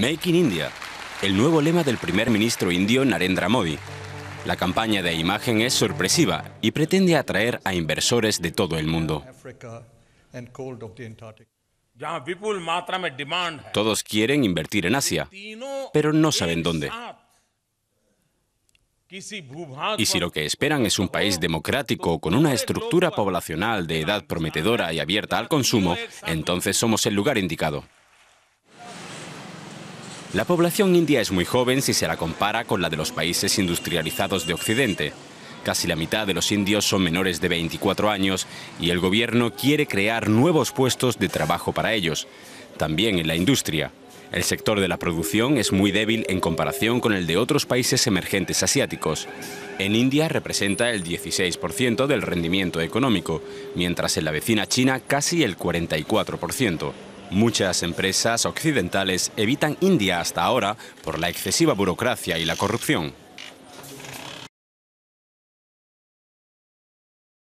Make in India, el nuevo lema del primer ministro indio Narendra Modi. La campaña de imagen es sorpresiva y pretende atraer a inversores de todo el mundo. Todos quieren invertir en Asia, pero no saben dónde. Y si lo que esperan es un país democrático con una estructura poblacional de edad prometedora y abierta al consumo, entonces somos el lugar indicado. La población india es muy joven si se la compara con la de los países industrializados de Occidente. Casi la mitad de los indios son menores de 24 años y el gobierno quiere crear nuevos puestos de trabajo para ellos, también en la industria. El sector de la producción es muy débil en comparación con el de otros países emergentes asiáticos. En India representa el 16% del rendimiento económico, mientras en la vecina China casi el 44%. Muchas empresas occidentales evitan India hasta ahora por la excesiva burocracia y la corrupción.